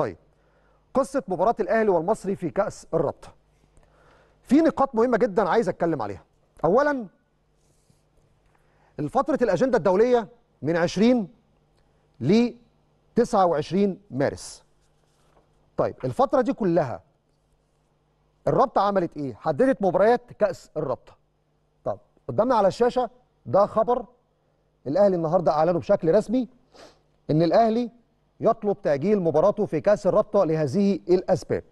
طيب قصه مباراه الاهلي والمصري في كاس الرابطه في نقاط مهمه جدا عايز اتكلم عليها اولا الفتره الاجنده الدوليه من 20 ل 29 مارس طيب الفتره دي كلها الرابطه عملت ايه حددت مباريات كاس الرابطه طب قدامنا على الشاشه ده خبر الاهلي النهارده أعلنه بشكل رسمي ان الاهلي يطلب تأجيل مباراته في كأس الرابطة لهذه الأسباب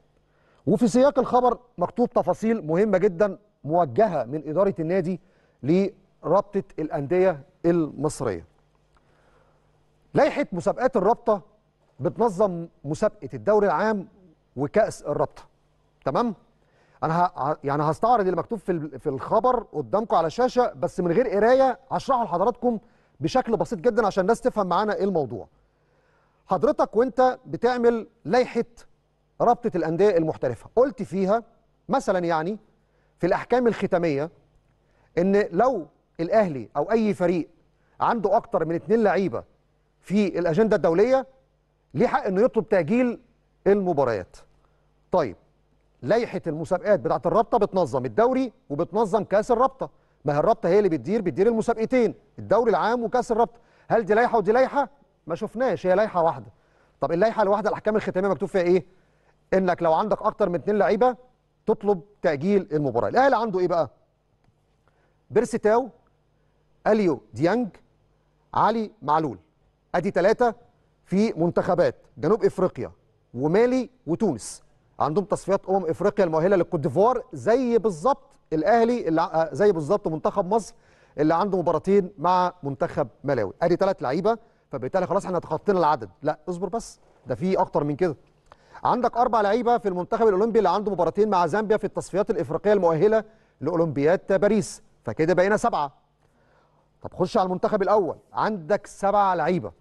وفي سياق الخبر مكتوب تفاصيل مهمة جدا موجهة من إدارة النادي لرابطة الأندية المصرية لائحة مسابقات الرابطة بتنظم مسابقة الدوري العام وكأس الرابطة تمام؟ انا ه... يعني هستعرض اللي مكتوب في في الخبر قدامكم على الشاشة بس من غير قرايه هشرحه لحضراتكم بشكل بسيط جدا عشان الناس تفهم معانا ايه الموضوع حضرتك وانت بتعمل لائحه رابطه الانديه المحترفه قلت فيها مثلا يعني في الاحكام الختاميه ان لو الاهلي او اي فريق عنده اكتر من اتنين لعيبه في الاجنده الدوليه ليه حق انه يطلب تاجيل المباريات طيب لائحه المسابقات بتاعه الرابطه بتنظم الدوري وبتنظم كاس الرابطه ما هي الرابطه هي اللي بتدير بتدير المسابقتين الدوري العام وكاس الرابطه هل دي لائحه ودي لائحه ما شفناش هي لائحه واحده طب اللائحه الواحده الاحكام الختاميه مكتوب فيها ايه انك لو عندك اكتر من اثنين لعيبه تطلب تاجيل المباراه الاهلي عنده ايه بقى بيرسي تاو اليو ديانج علي معلول ادي ثلاثه في منتخبات جنوب افريقيا ومالي وتونس عندهم تصفيات امم افريقيا المؤهله للكوت ديفوار زي بالظبط الاهلي اللي آه، زي بالظبط منتخب مصر اللي عنده مباراتين مع منتخب ملاوي ادي ثلاث لعيبه فبالتالي خلاص احنا تخطينا العدد لا اصبر بس ده في اكتر من كده عندك اربع لعيبه في المنتخب الاولمبي اللي عنده مباراتين مع زامبيا في التصفيات الافريقيه المؤهله لاولمبياد باريس فكده بقينا سبعه طب خش على المنتخب الاول عندك سبع لعيبه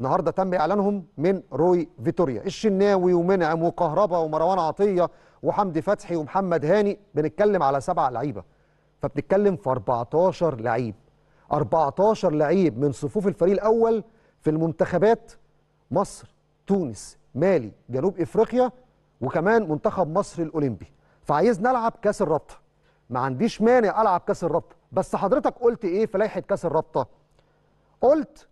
النهارده تم اعلانهم من روي فيتوريا الشناوي ومنعم وكهربا ومروان عطيه وحمدي فتحي ومحمد هاني بنتكلم على سبع لعيبه فبنتكلم في 14 لعيب 14 لعيب من صفوف الفريق الاول في المنتخبات مصر تونس مالي جنوب افريقيا وكمان منتخب مصر الاولمبي فعايز نلعب كاس الرابطه ما عنديش مانع العب كاس الرابطه بس حضرتك قلت ايه في لائحه كاس الرابطه قلت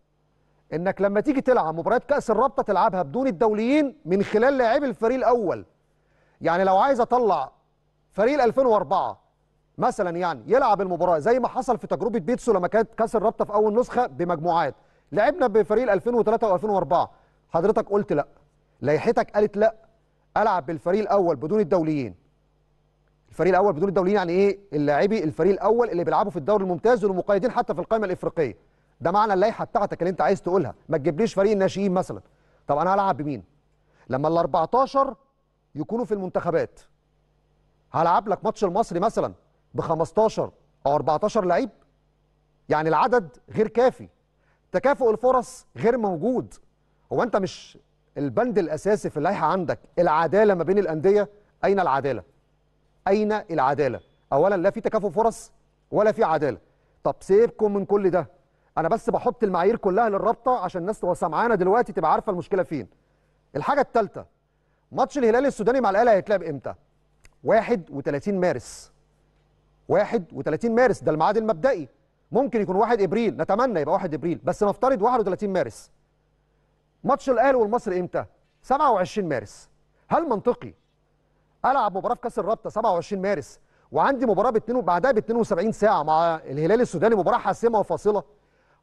انك لما تيجي تلعب مباريات كاس الرابطه تلعبها بدون الدوليين من خلال لاعبي الفريق الاول يعني لو عايز اطلع فريق 2004 مثلا يعني يلعب المباراه زي ما حصل في تجربه بيتسو لما كانت كاس الرابطه في اول نسخه بمجموعات لعبنا بفريق 2003 و2004 حضرتك قلت لا لائحتك قالت لا العب بالفريق الاول بدون الدوليين الفريق الاول بدون الدوليين يعني ايه اللاعبي الفريق الاول اللي بيلعبوا في الدوري الممتاز والمقيدين حتى في القائمه الافريقيه ده معنى اللائحه بتاعتك اللي انت عايز تقولها ما تجيبليش فريق الناشئين مثلا طب انا هلعب بمين لما ال 14 يكونوا في المنتخبات هلعب لك ماتش المصري مثلا ب 15 او 14 لعيب يعني العدد غير كافي تكافؤ الفرص غير موجود هو انت مش البند الاساسي في اللائحه عندك العداله ما بين الانديه اين العداله اين العداله اولا لا في تكافؤ فرص ولا في عداله طب سيبكم من كل ده انا بس بحط المعايير كلها للرابطه عشان الناس تبقى سامعانا دلوقتي تبقى عارفه المشكله فين الحاجه الثالثه ماتش الهلال السوداني مع الاهلي هيتلعب امتى 31 مارس 31 مارس ده الميعاد المبدئي ممكن يكون 1 ابريل نتمنى يبقى 1 ابريل بس نفترض 31 مارس ماتش الاهلي والمصري امتى 27 مارس هل منطقي العب مباراه في كاس الرابطه 27 مارس وعندي مباراه ب2 بعدها ب 72 ساعه مع الهلال السوداني مباراه حاسمه وفاصله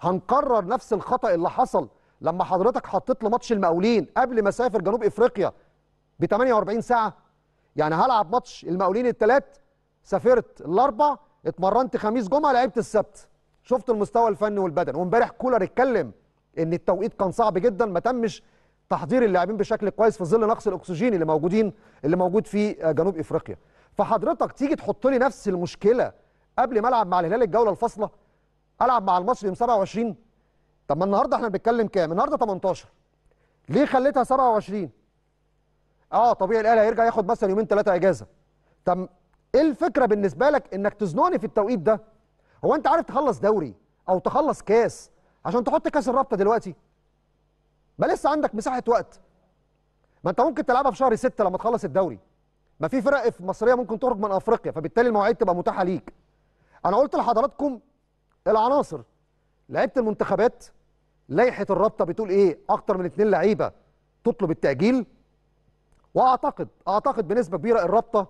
هنكرر نفس الخطا اللي حصل لما حضرتك حطيت لماتش المقاولين قبل ما اسافر جنوب افريقيا ب 48 ساعه يعني هلعب ماتش المقاولين الثلاث سافرت الاربع اتمرنت خميس جمعه لعبت السبت شفت المستوى الفني والبدني وامبارح كولر اتكلم ان التوقيت كان صعب جدا ما تمش تحضير اللاعبين بشكل كويس في ظل نقص الاكسجين اللي موجودين اللي موجود في آه، جنوب افريقيا فحضرتك تيجي تحط لي نفس المشكله قبل ما العب مع الهلال الجوله الفاصله العب مع المصري يوم 27 طب ما النهارده احنا بنتكلم كام النهارده 18 ليه خليتها 27 اه طبيعي الاهلي هيرجع ياخد مثلا يومين ثلاثه اجازه طب ايه الفكره بالنسبه لك انك تزنقني في التوقيت ده هو انت عارف تخلص دوري او تخلص كاس عشان تحط كاس الرابطه دلوقتي ما لسه عندك مساحه وقت ما انت ممكن تلعبها في شهر 6 لما تخلص الدوري ما في فرق في مصريه ممكن تخرج من افريقيا فبالتالي المواعيد تبقى متاحه ليك انا قلت لحضراتكم العناصر لعيبه المنتخبات لائحه الرابطه بتقول ايه اكتر من اثنين لعيبه تطلب التاجيل واعتقد اعتقد بنسبه كبيره الرابطه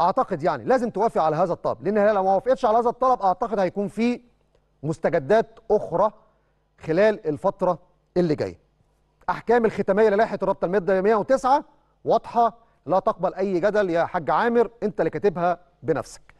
اعتقد يعني لازم توافق على هذا الطلب لان هي لو ما وافقتش على هذا الطلب اعتقد هيكون في مستجدات اخرى خلال الفتره اللي جايه احكام الختاميه للائحه الرابطه الماده 109 واضحه لا تقبل اي جدل يا حاج عامر انت اللي كاتبها بنفسك